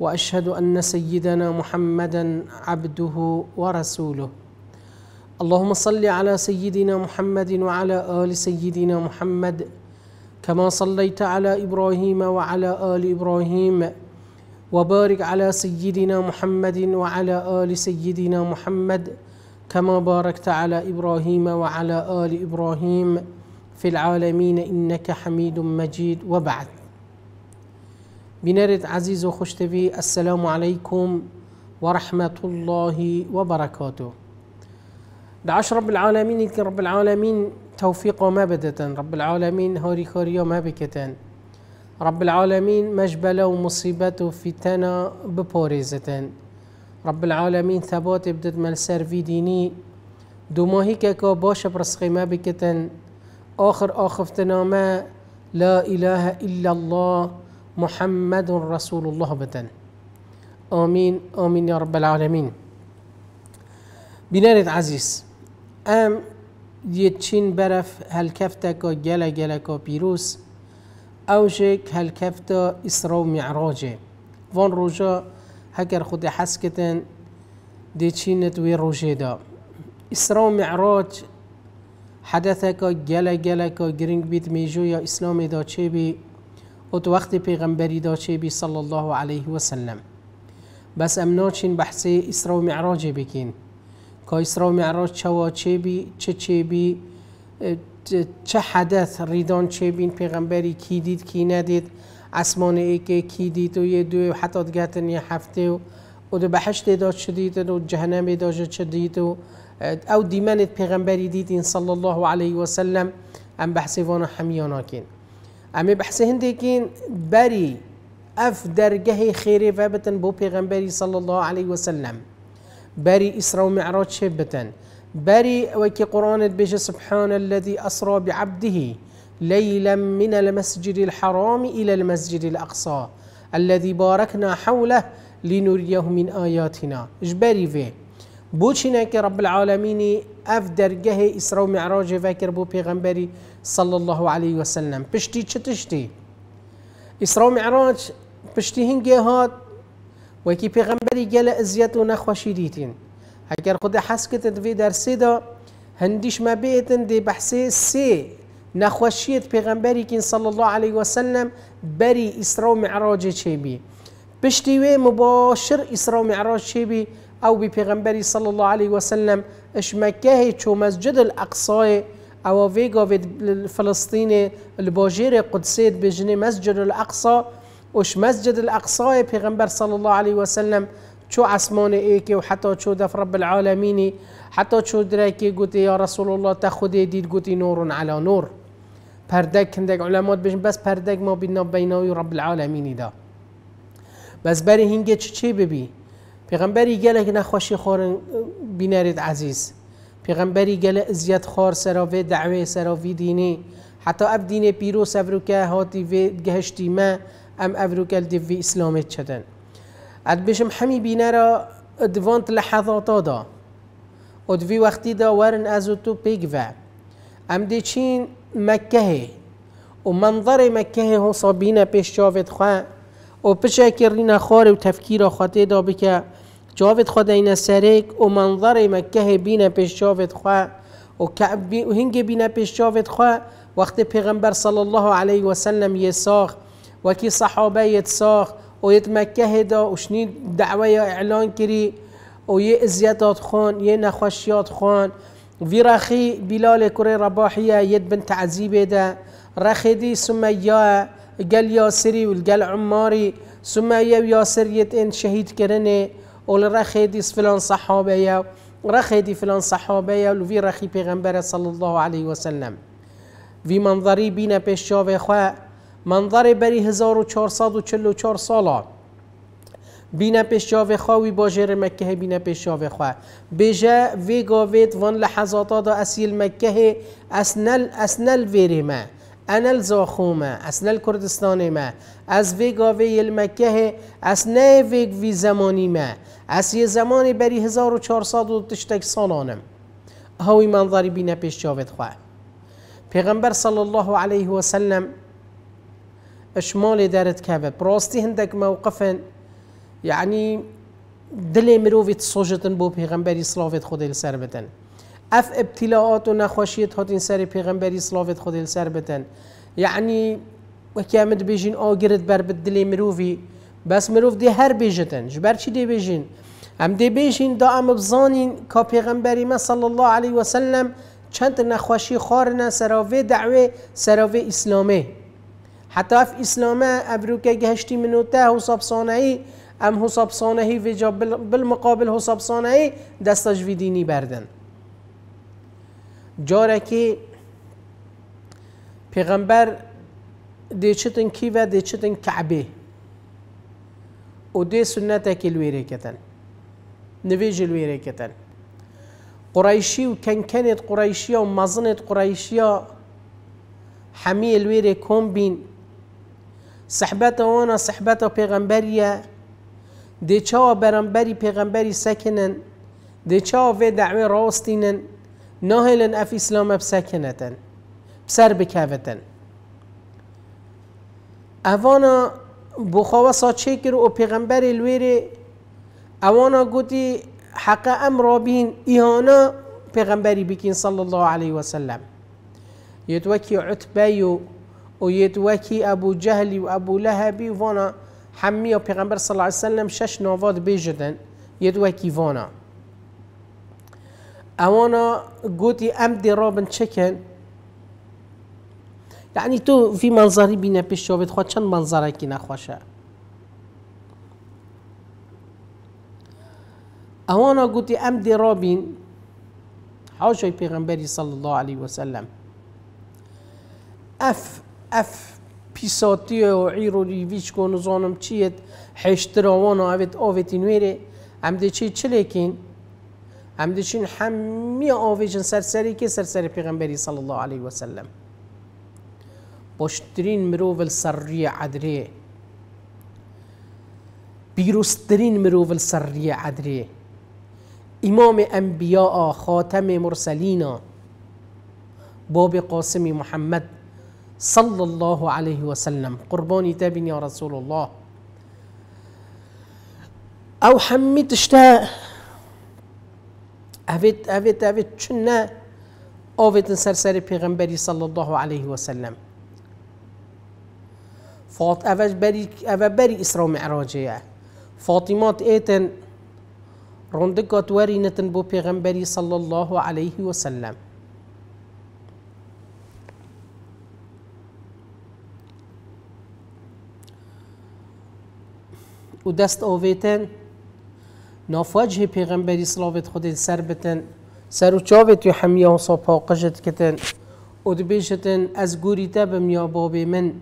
واشهد ان سيدنا محمدا عبده ورسوله اللهم صل على سيدنا محمد وعلى ال سيدنا محمد كما صليت على ابراهيم وعلى ال ابراهيم وبارك على سيدنا محمد وعلى ال سيدنا محمد كما باركت على ابراهيم وعلى ال ابراهيم في العالمين انك حميد مجيد وبعد بینەرێت عزيز و السلام عليكم ورحمة الله وبركاته دعش رب العالمين رب العالمين توفيق ما بدتن رب العالمين هوري كوريو ما بكتن رب العالمين مجبلة ومصيبة وفتنة ببوريزتن رب العالمين ثبات بدت ملسر في ديني دوماهي كاكا باش برسخي ما بكتن آخر آخفتنا ما لا إله إلا الله محمد رسول الله بدن آمین آمین یا رب العالمین بینرت عزیز ام یه چین برف هلکفتا که گل گل که پیروس اوشه که هلکفتا اسرا و معراجه وان روژا هکر خود حس کتن دی چینت وی روژه دا اسرا و معراج حدث که گل گل که گرنگ بیت میجو یا اسلام دا چه بی تو وقت پیغمبری داشته بی صلی الله علیه و سلم بس امنا چین بحث اسرا و معراج بکین که اسرا و معراج چوا چه بی چه چه بی چه حدث ریدان چه بین پیغمبری کی دید کی ندید اسمان ای که کی دید و یه دو حتی گتن یه هفته و او دو بحشت داد شدید و جهنم داد شدید و او دیمنت پیغمبری دید این صلی الله علیه و سلم ام بحث وان حمیانا کن امي بەحسە هەندێکین بري ئەف دەرگەهی خيري فابتن بتن بۆ صلى الله عليه وسلم بري اسرا ومعراج شبتن بري وكي قران ئەوەکی سبحان الذي اسرى بعبده ليلا من المسجد الحرام إلى المسجد الأقصى الذي باركنا حوله لنريه من آياتنا جبري في بوچینەکە رب العالمين ئەف دەرگەهی ئیسرا و فاكر بو بۆ صلى الله عليه وسلم بشتي تشتي اسراء معراج بشتي هنگه هات وکی بيغمبري گل ازیت و شديدين دیتین هگر حسكت في کتن وی در سیدا هندیش ما بیتن دی بحثی سی نخوشیت پیغمبری کن صلی الله عليه وسلم بري اسراء معراج چه بی پشتی وی مباشر اسراء معراج چه بی او بي صلى الله عليه وسلم اش مكاهي چو مسجد الاقصى او فيغوفيد الفلسطيني البوجيري قدسيت بجني مسجد الاقصى وش مسجد الاقصى پیغمبر صلى الله عليه وسلم شو عسمان ايكي وحتى شو دف رب العالمين حتى شو دراكي قلت يا رسول الله تاخذي يديد قلت نور على نور بردك کندک علماء بشن بس بردك ما بینا بینای رب العالمين دا بس بري هنگه تشي چه ببی قالك نخوشي خورن بینرید عزيز پیغمبری گله ازیت خار سراوی دعوه سراوی دینی حتی اب دین پیرو سفروکه هاتی وی گهشتی ما ام افروکل دیوی اسلامت چدن اد بشم همی بینه را ادوانت لحظاتا دا ادوی وقتی دا ورن از تو پیگوه ام دی چین مکه و منظر مکه ها صابینه پیش جاوید خواه و پشه کرین خار و تفکیر خاطه دا بکه جاوید خدا این سریک و منظر مکه بین پیش جاوید خواه و کعب بی و هنگ بین پیش جاوید خواه وقت پیغمبر صلی الله علیه و سلم یه ساخ و کی صحابه یه ساخ و یه مکه دا و شنی دعوه اعلان کری و یه ازیادات خون یه نخوشیات خون وی رخی بلال کره رباحیه یه بنت عزیبه دا رخی دی سمیه قل ياسري والقل عماري يا ياسر يتين شهيد كرني اول رخي دي فلان صحابه يا رخي دي فلان صحابه يا لو في رخي پیغمبر صلى الله عليه وسلم في منظري بينا بینه خو منظري بري 1444 سالا بینه پیش جاوه خواهی با جر مکه بینه پیش جاوه خواه بجا وی گاوید وان لحظاتا دا اسیل مکه اسنل اسنل ویره ما انل زاخومه اصل کردستان ما از ویگاوی المکه از نه ویگ وی زمانی ما از یه زمانی بری 1400 و تشتک سالانم هاوی منظری بینه پیش جاوید خواه پیغمبر صلی الله علیه و سلم اشمال دارد که براستی هندک موقفن یعنی دل مروفیت سوجتن بو پیغمبری صلوات خود سر بدن اف ابتلاءات و نخوشیت هاتین سر پیغمبری صلافت خود سر بتن یعنی وکامت بیجین آگرد بر بدلی مروفی بس مروف دی هر بیجتن جبر چی دی بیجین ام دی بیجین دا ام بزانین که پیغمبری ما صلی الله علیه وسلم چند نخوشی خارن سراوی دعوه سراوی اسلامه حتی اف اسلامه ابروکه گهشتی تا حساب صانعی ام حساب صانعی و جا بالمقابل حساب صانعی دستاج دینی بردن جارکی پیغمبر دیچتن کی و دیچتن کعبه و دی سنت کی لویره کتن نویج لویره کتن قريشي وكنكنت قريشية ومظنت قريشية حمية الويري كومبين صحبته وانا صحبته بيغمبرية دي تشاو برمبري بيغمبري سكنن دي تشاو في دعوة راستينن ناهلا اف اسلام بسكنة بسر بكافتن اوانا بخواه ساچه کرو او پیغمبر الویر اوانا گوتي حق امر بین ایانا پیغمبری بکین صلی الله علیه و سلم یتوکی عتبه و یتوکی ابو جهل و ابو لهبی وانا حمی و پیغمبر صلی الله علیه و سلم شش نواد بیجدن یتوکی وانا اوانا قوتي امدي رابن شكن يعني تو في منظري بينا بيش شوفت خواه چند منظره كي نخوشه اوانا قوتي امدي رابن حوشي پیغمبری صلى الله عليه وسلم اف اف بيساتي و عيرو و كونو کن و زانم چیت حشتر آوان و اوید نويري اینویره امده چی چلیکین همدچین هەمی ئاوێژن سەرسەرێکی سەرسەری پێغمبەری سەڵ الله عليه وسلم باشترین مرۆڤل سەرڕیە عدرێ پیرۆستترین مرۆڤل سەرڕیە عدرێ ئیمامی ئەمبیا خاتەمێ مرسەلینا بابێ قاسمی محەممەد صلى الله عليه وسلم قرباني تابني يا رسول الله أو حمي تشتاء اوید اوید اوید چه نه آوید سرسر پیغمبری صلی الله عليه وسلم فات فاط بري بری بري بری اسرا معراجه فاطمات ایتن رندگات ورینتن بو پیغمبری صلى الله عليه وسلم ودست و دست نافواجه پیغمبری صلوات خود سر بتن سر و چاوه و حمیه و قشت کتن و دبیشتن از گوری تا بمیا باب من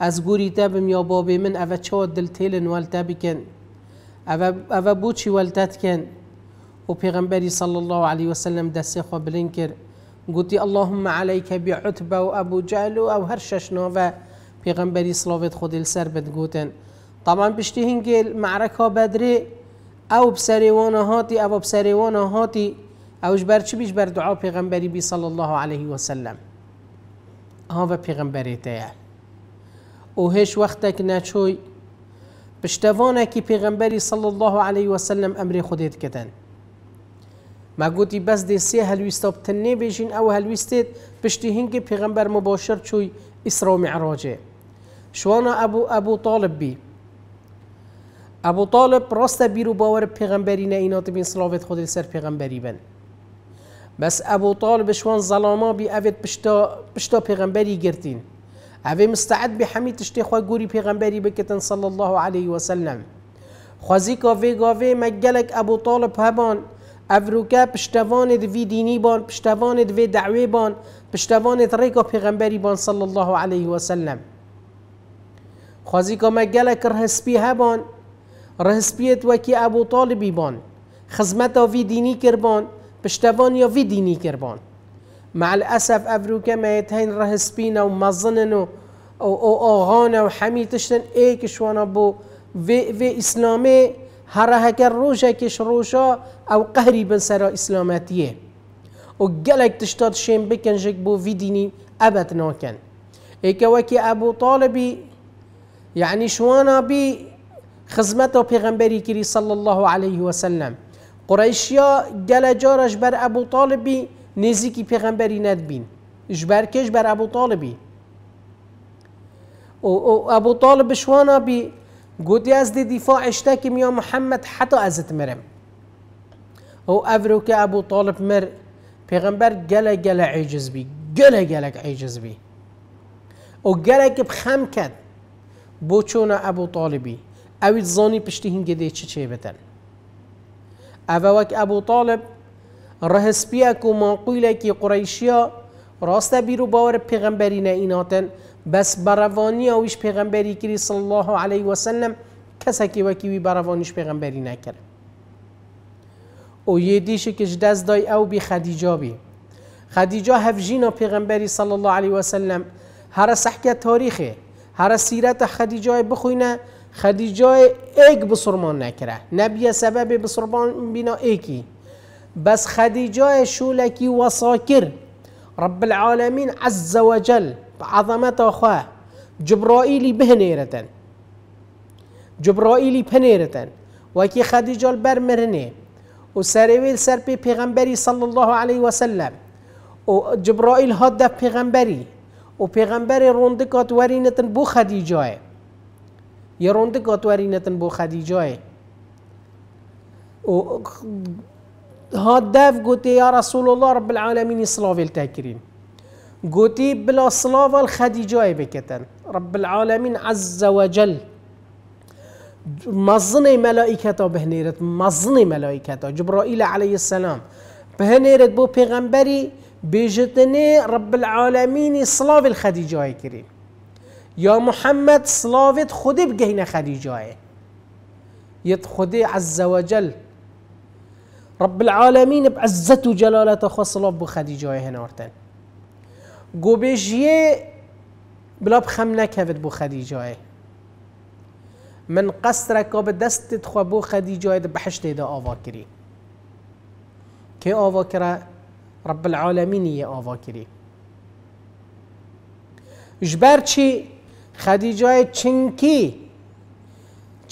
از گوری تا بمیا باب من او چا دل تیلن والتا بکن او بوچی والتت کن و پیغمبری صلی الله علیه وسلم دست خواه بلین کر گوتي اللهم عليك بعتبه و ابو جهل او هر شش ناوه پیغمبری صلوات خود سر بد گوتن طبعا بشتی هنگل معرکه بدره او بسر وانا هاتي او بسر وانا هاتي اوش بر چی بیش بر دعا پیغمبری بی الله عليه وسلم ها آه و پیغمبری تیه او هش وقتک نچوی بشتوانا كي پیغمبری صلى الله عليه وسلم امر خودت كتن ما قوتي بس سي هل هلویستاب تنه بیشین او ويستيت بشتي هنگ پیغمبر مباشر چوي اسرا معراجه شوانا ابو ابو طالب بي ابو طالب راست بیرو باور پیغمبری نه اینات بین سلاوت خود سر پیغمبری بن بس ابو طالب شوان ظلاما بی اوید پشتا, پشتا پیغمبری گرتین اوی مستعد به حمید تشتی خواه گوری پیغمبری بکتن صلی الله علیه و سلم که وی گاوی مگلک ابو طالب هبان افروکا پشتوان دوی دینی بان پشتوان دوی دعوی بان پشتوان ریکا پیغمبری بان صلی الله علیه و سلم خوزی که مگلک هبان رهسبيت وكي أبو طالب بان خزمتا في ديني كربان بشتبان يا في ديني كربان مع الأسف أفرو كما يتهين رهسبينا ومظننو أو أو أغانا وحميتشتن إيه كشوانا بو في, في إسلامي هرا هكا روجا كش روجا أو قهري بن سرا إسلاماتيه و قلق تشتاد شين بكن جك بو في ديني أبت ناكن إيكا وكي أبو طالبي يعني شوانا بي خدمت پیغمبری کری صلی الله علیه و سلم قریشیا گل جارش بر ابو طالبی نزیکی پیغمبری ندبین بین کش بر ابو طالبی او ابو طالب شوانا بی گودی از دی دفاع کی میا محمد حتی ازت مرم او افرو که ابو طالب مر پیغمبر گل گل عجز بی گل گل عجز بی او گل که بخم کد بو چون ابو طالبی او زانی پشتی ابو طالب ئەە وەک ئەبوو ما ڕەهسپیەک و ماقولێکی ها راسته بیرو باور پیغمبری نه ایناتن بس بروانی اویش پیغمبری کری صلی الله عليه و سلم وی بەڕەوانیش پیغمبری نەکرد. او یه دیشه که دست دای او بی خدیجا بی خدیجا جینا پیغمبری صلی الله علیه و سلم هر صحکه تاریخه هر سیرت خدیجای بخوینه خدیجای ایک بسرمان نکره نبیه سبب بسرمان بنا ایکی بس خدیجای شولکی و ساکر رب العالمین عز وجل عظمت آخواه جبرائیلی به نیرتن جبرائیلی پنیرتن وکی خدیجه بر مرنه و سرویل سر پی پیغمبری صلی الله علیه و سلم و جبرائیل هاد پیغمبری و پیغمبر روندکات ورینتن بو خدیجه نتن بو نتون او ها دف گوتی یا رسول الله رب العالمین سلاویل تکرین گوتی بلا سلاوال خدیجای بکتن رب العالمین عز و جل مزن ملائکتا بهنیرت مزن ملائکتا جبرائیل علیه السلام بهنیرت بو پیغمبری بیجتنی رب العالمین سلاویل خدیجای کرین یا محمد صلاوت خودی بگهینه خدیجه یت خودی عز وجل رب العالمین بعزت و جلالت خو سلاو بو خدیجه هنارتن گو بجیه بلاب خم نکوید بو خدیجه من قصر که به دستت خو بو خدیجه ده بحشت ده آوا کری که آوا کره رب العالمین یه آوا کری جبر چی خدیجای چنکی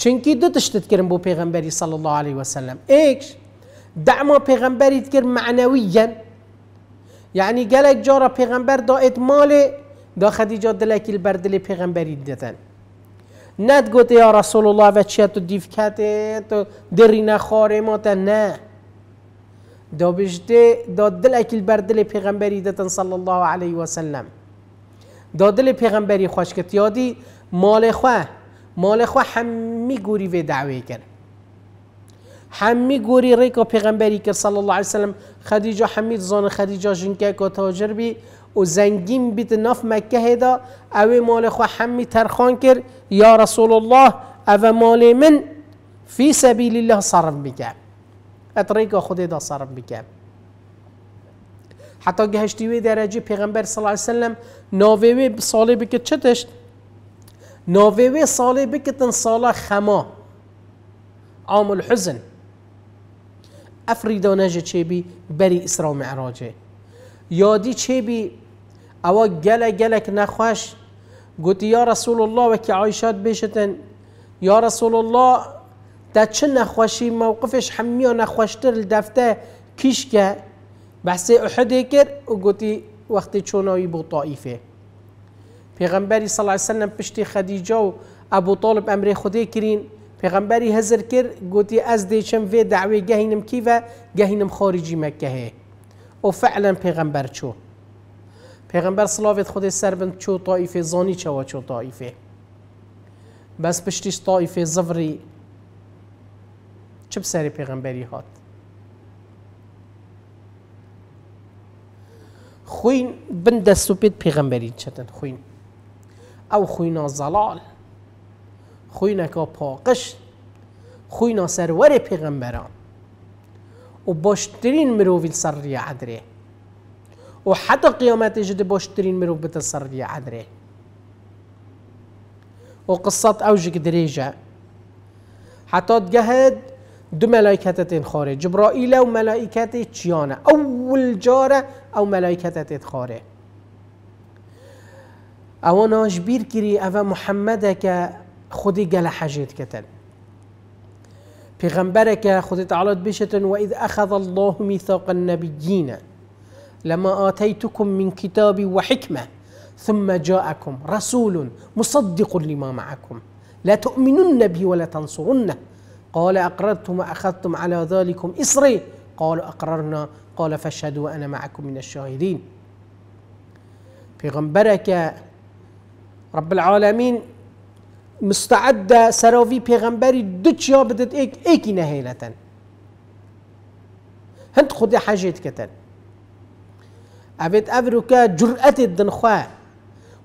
چنکی دو تشتت کرن بو پیغمبری صلی الله علیه وسلم ایکش دعما پیغمبری تکر معنویا يعني قالك جارة پیغمبر دا اتمالي دا خديجة دلك البردل پیغمبری دتن نه گوت یا رسول الله و چه تو دیف کته تو دری نخاره ما تا نه دا بجده دا دل اکل بردل پیغمبری دتن صلی الله علیه و سلم دادل پیغمبری خوش کرد یادی مال خواه مال خواه همی گوری و دعوی کرد همی گوری ریکا پیغمبری کرد صلی الله علیه وسلم خدیجه حمید زان خدیجه جنکه که تاجر بی و زنگیم بیت ناف مکه دا اوی مال خواه همی ترخان کرد یا رسول الله او مال من فی سبیل الله صرف بکم ات ریکا خود دا صرف بکم حتی گهشتی وی درجه پیغمبر صلی الله علیه وسلم ناوی وی ساله بکت چتشت ناوی وی ساله بکتن سالا خما عام الحزن و چه بی بری اسرا و معراجه یادی چه بی او گله گلک نخوش گوتی یا رسول الله و که عایشات بشتن یا رسول الله در چه نخوشی موقفش همیه نخوشتر دفته کیش که بحث احده کرد و گوتی وقتی چونایی بو طائفه پیغمبری صلی الله علیه وسلم پشتی خدیجه و ابو طالب امر خودی کرین پیغمبری هزر کرد گوتی از دیچم و دعوی گهینم کی و گهینم خارجی مکه هی و فعلا پیغمبر چو پیغمبر صلاوت خود سربند چو طائفه زانی و چو طائفه بس پشتیش طائفه زفری چه سری پیغمبری هات خوين بن دەست و پێت پێغەمبەری چەتن خوین ئەو خوینە زەڵال خوینەکە پاقش خوینە سەروەرێ پێغەمبەران و باشترین مرۆڤیل سەرڕە عدرێ و حتى قیامەتێژ جد باشترین مرۆڤ بتە سەرڕە عدرێ و قسەت ئەو ژک حتى حتا دو ملائکتت خاره جبرائیل و ملائکت چیانه اول جاره او ملائکتت خاره ناش بیر کری او محمده که خودی گل حجید کتن خودی خذ تعالى و وإذ أخذ الله ميثاق النبيين لما آتيتكم من كتاب وحكمة ثم جاءكم رسول مصدق لما معكم لا تؤمنون به ولا تنصرونه قال أقررتم وأخذتم على ذلكم إصري قالوا أقررنا قال فاشهدوا وأنا معكم من الشاهدين غنبرك رب العالمين مستعد سراوی پیغمبری دو چیا بدت إيك إيك نهيلة هند خد حاجت كتن أبيت او جرأة الدنخواه جرأت دنخواه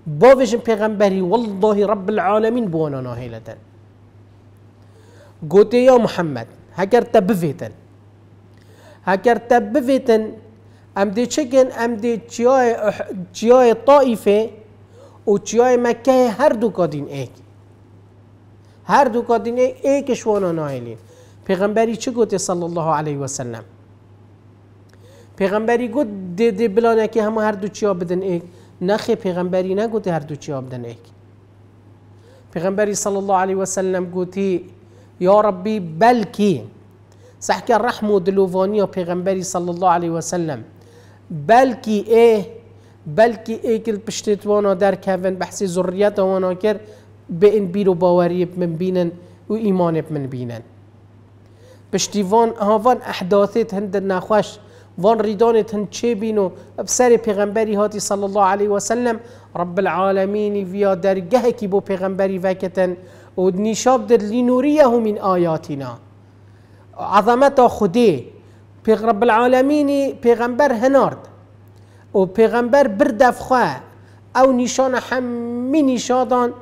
باوشن والله رب العالمين بوانا نهيلة گوته یا محمد هەگەر تە بڤێتن هەگەر تە بڤێتن ئەم دێ طائفه ئەم دێ جیای هر و مکه هر دو کادین ئێک ایک کادینێ ئێکشوانە پیغمبری پێغمبەری چ گوتی صل الله عليه وسلم پیغمبری گوت بلانه که هم هر دو چیا بدن نخی پیغمبری پێغمبەری هر دو چیا بدن ایک. پیغمبری صلی الله و سلم گوتی یا ربی بلکی سحکه رحم و دلووانی و پیغمبری صلی الله علیه و سلم بلکی ای إيه؟ بلکی ای إيه کل پشتت وانا در کهون بحثی ذریت وانا کر به این بیرو باوری من بینن و ایمان من بینن ها هاوان احداثت هند نخوش وان ريدانت هند چه بینو بسر پیغمبری هاتی صلی الله علیه و سلم رب العالمین ویا درگه کی بو پیغمبری وکتن و نیشاب در لنوریه من آیاتینا عظمت خودی پیغمبر العالمینی پیغمبر هنارد و پیغمبر بردف خواه او نشان همه نشادان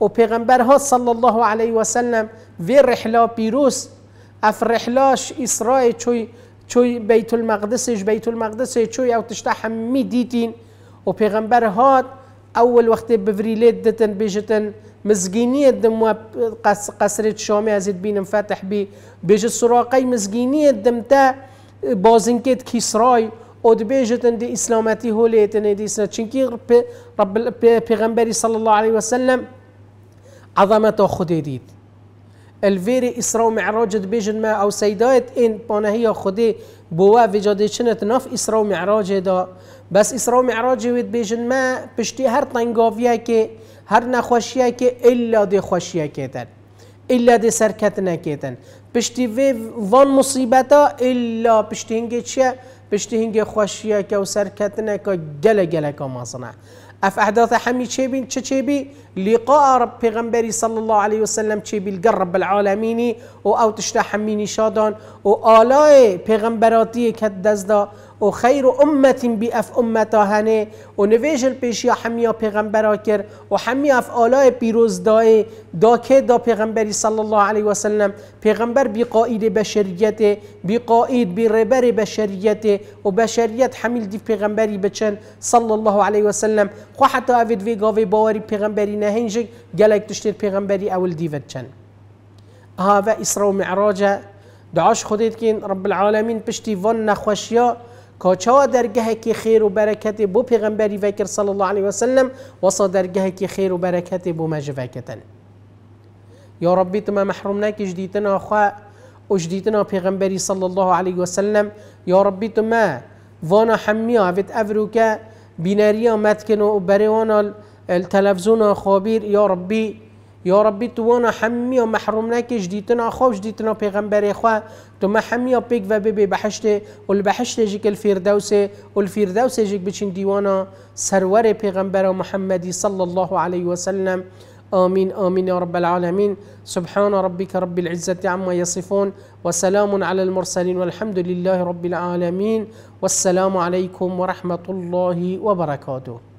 و ها صلی الله علیه و سلم وی رحلا پیروس اف رحلاش اسرای چوی چوی بیت المقدسش بیت المقدس چوی او تشتا همه دیدین و پیغمبر ها اول وقت بفریلید دتن بیجتن مسجينية الدم قس قصر الشامي أزيد بين مفتح بي بيج السراقي مسجينية الدم تا بازنكت كيسراي أود بيجت عند إسلامتي هو ليتنا دي سنة شنكي رب رب بيغمبري صلى الله عليه وسلم عظمته خدي ديد إسراء ومعراج بيجن ما أو سيدات إن بنا هي خدي بوا في جدي شنت ناف إسراء ومعراج دا بس إسراء ومعراج ويد بيجن ما بشتي هر طنجافيا كي هر که هەر که خوشیه دێ الا دی سرکت سەرکەتنەکێتن پشتی وان مصیبتا الا پشتی هنگی چیه؟ پشتی خوشیه که و مازنه اف احداث حمی چه بین چه چه بی لقاء رب پیغمبری صلی الله عليه وسلم چێبی رب العالمینی و او تشتا حەمینی شادان و پیغمبراتی که دزده و خیر امت بی اف امتا هنه و نویجل پیشیا پیغمبر ها کر و همیا اف آلای پیروز دای دا که دا پیغمبری صلی الله علیه و سلم پیغمبر بی قائد بشریت بی قائد بی ربر بشریت و بشریت حمیل دیف پیغمبری بچن صلی الله علیه و سلم خو حتی اوید وی گاوی باوری پیغمبری نهینجک گلک دشتر پیغمبری اول دیفت چن ها و اسرا و معراجه دعاش خودید که رب العالمین پشتی وان نخوشیا كوچا درگه کی خیر و برکت بو پیغمبری وکر صلی الله علیه و سلم وصا درگه کی خیر و برکت بو مجوکتن یا ربی تما محروم نکش دیتنا خواه اجدیتنا پیغمبری صلی الله علیه و سلم یا ربی تما وانا حمیا ویت افرو که بیناریا متکن و بریوانا التلفزون خابیر یا ربی يا ربي توانا حمي و محروم نکش دیتنا خوش دیتنا پیغمبر خوا تو ما حمي و پیگ و ببی بحشت و البحشت جيك الفردوس و الفردوس جيك بچين ديوانا سرور پیغمبر محمد صلى الله عليه وسلم آمين آمين يا رب العالمين سبحان ربك رب العزة عما يصفون وسلام على المرسلين والحمد لله رب العالمين والسلام عليكم ورحمة الله وبركاته